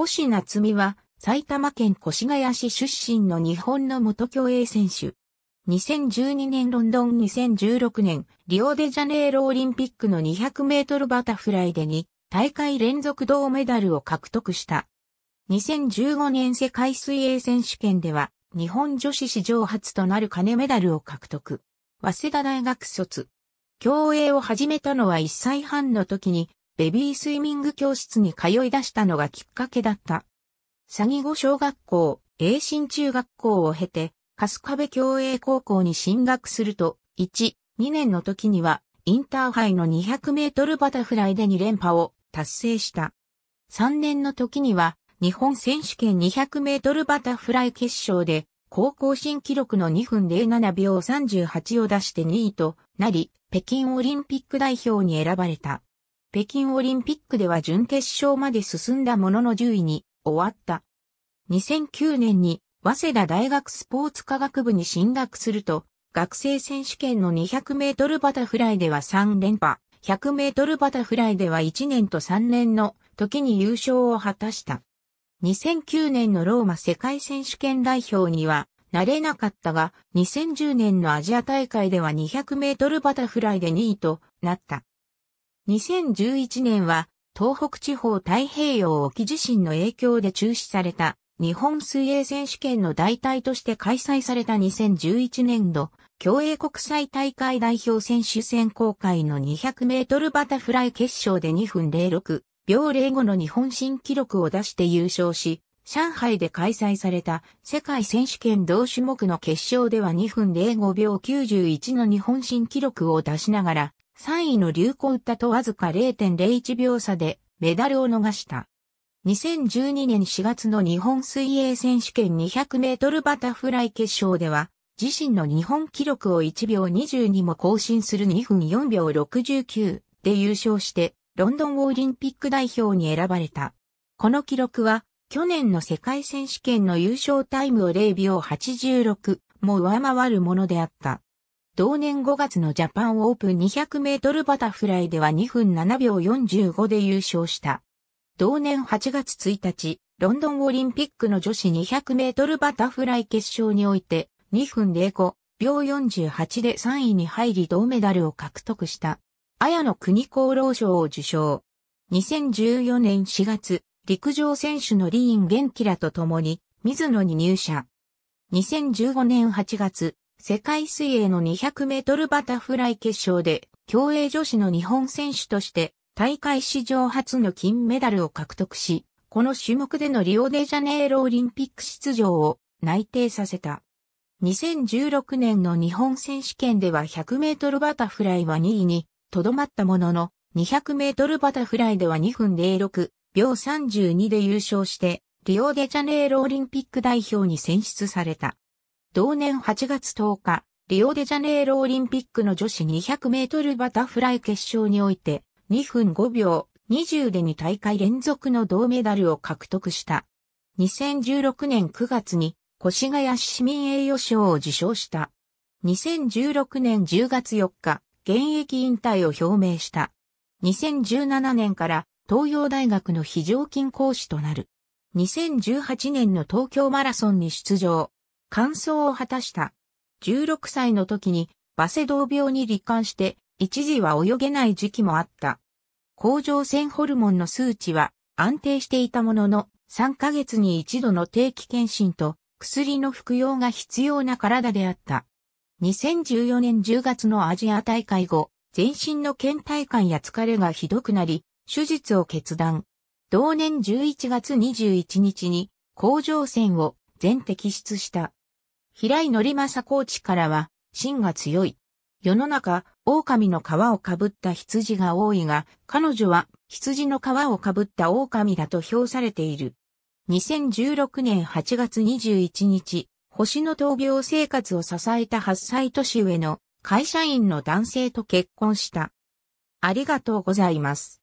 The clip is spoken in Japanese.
星夏美は埼玉県越谷市出身の日本の元競泳選手。2012年ロンドン2016年リオデジャネイロオリンピックの200メートルバタフライで2大会連続銅メダルを獲得した。2015年世界水泳選手権では日本女子史上初となる金メダルを獲得。早稲田大学卒。競泳を始めたのは1歳半の時にベビースイミング教室に通い出したのがきっかけだった。詐欺後小学校、栄新中学校を経て、春日部共栄高校に進学すると、1、2年の時には、インターハイの200メートルバタフライで2連覇を達成した。3年の時には、日本選手権200メートルバタフライ決勝で、高校新記録の2分07秒38を出して2位となり、北京オリンピック代表に選ばれた。北京オリンピックでは準決勝まで進んだものの10位に終わった。2009年に早稲田大学スポーツ科学部に進学すると、学生選手権の200メートルバタフライでは3連覇、100メートルバタフライでは1年と3年の時に優勝を果たした。2009年のローマ世界選手権代表にはなれなかったが、2010年のアジア大会では200メートルバタフライで2位となった。2011年は、東北地方太平洋沖地震の影響で中止された日本水泳選手権の代替として開催された2011年度、競泳国際大会代表選手選考会の200メートルバタフライ決勝で2分06秒05の日本新記録を出して優勝し、上海で開催された世界選手権同種目の決勝では2分05秒91の日本新記録を出しながら3位の流行歌とわずか0.01秒差でメダルを逃した。2012年4月の日本水泳選手権200メートルバタフライ決勝では、自身の日本記録を1秒22も更新する2分4秒69で優勝して、ロンドンオリンピック代表に選ばれた。この記録は、去年の世界選手権の優勝タイムを0秒86も上回るものであった。同年5月のジャパンオープン200メートルバタフライでは2分7秒45で優勝した。同年8月1日、ロンドンオリンピックの女子200メートルバタフライ決勝において2分05秒48で3位に入り銅メダルを獲得した。綾野国厚労賞を受賞。2014年4月、陸上選手のリーン元気らと共に、水野に入社。2015年8月、世界水泳の200メートルバタフライ決勝で、競泳女子の日本選手として、大会史上初の金メダルを獲得し、この種目でのリオデジャネイロオリンピック出場を内定させた。2016年の日本選手権では100メートルバタフライは2位にとどまったものの、200メートルバタフライでは2分06秒32で優勝して、リオデジャネイロオリンピック代表に選出された。同年8月10日、リオデジャネイロオリンピックの女子200メートルバタフライ決勝において、2分5秒20で2大会連続の銅メダルを獲得した。2016年9月に越谷市民栄誉賞を受賞した。2016年10月4日、現役引退を表明した。2017年から東洋大学の非常勤講師となる。2018年の東京マラソンに出場。完走を果たした。16歳の時にバセドウ病に罹患して一時は泳げない時期もあった。甲状腺ホルモンの数値は安定していたものの3ヶ月に一度の定期検診と薬の服用が必要な体であった。2014年10月のアジア大会後、全身の倦怠感や疲れがひどくなり、手術を決断。同年11月21日に甲状腺を全摘出した。平井則正コーチからは、芯が強い。世の中、狼の皮をかぶった羊が多いが、彼女は羊の皮をかぶった狼だと評されている。2016年8月21日、星の闘病生活を支えた8歳年上の会社員の男性と結婚した。ありがとうございます。